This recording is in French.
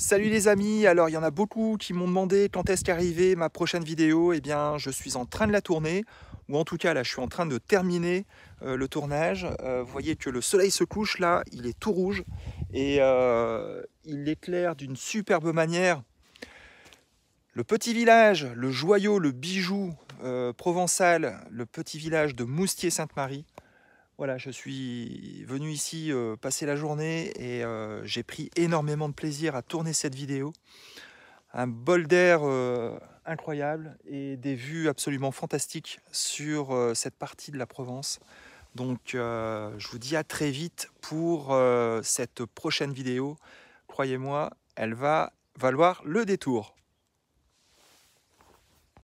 Salut les amis, alors il y en a beaucoup qui m'ont demandé quand est-ce qu'arrivait ma prochaine vidéo. Eh bien je suis en train de la tourner, ou en tout cas là je suis en train de terminer euh, le tournage. Euh, vous voyez que le soleil se couche là, il est tout rouge et euh, il éclaire d'une superbe manière le petit village, le joyau, le bijou provençal, le petit village de Moustier-Sainte-Marie. Voilà, je suis venu ici euh, passer la journée et euh, j'ai pris énormément de plaisir à tourner cette vidéo. Un bol d'air euh, incroyable et des vues absolument fantastiques sur cette partie de la Provence. Donc je vous dis à très vite pour cette prochaine vidéo. Croyez-moi, elle va valoir le détour.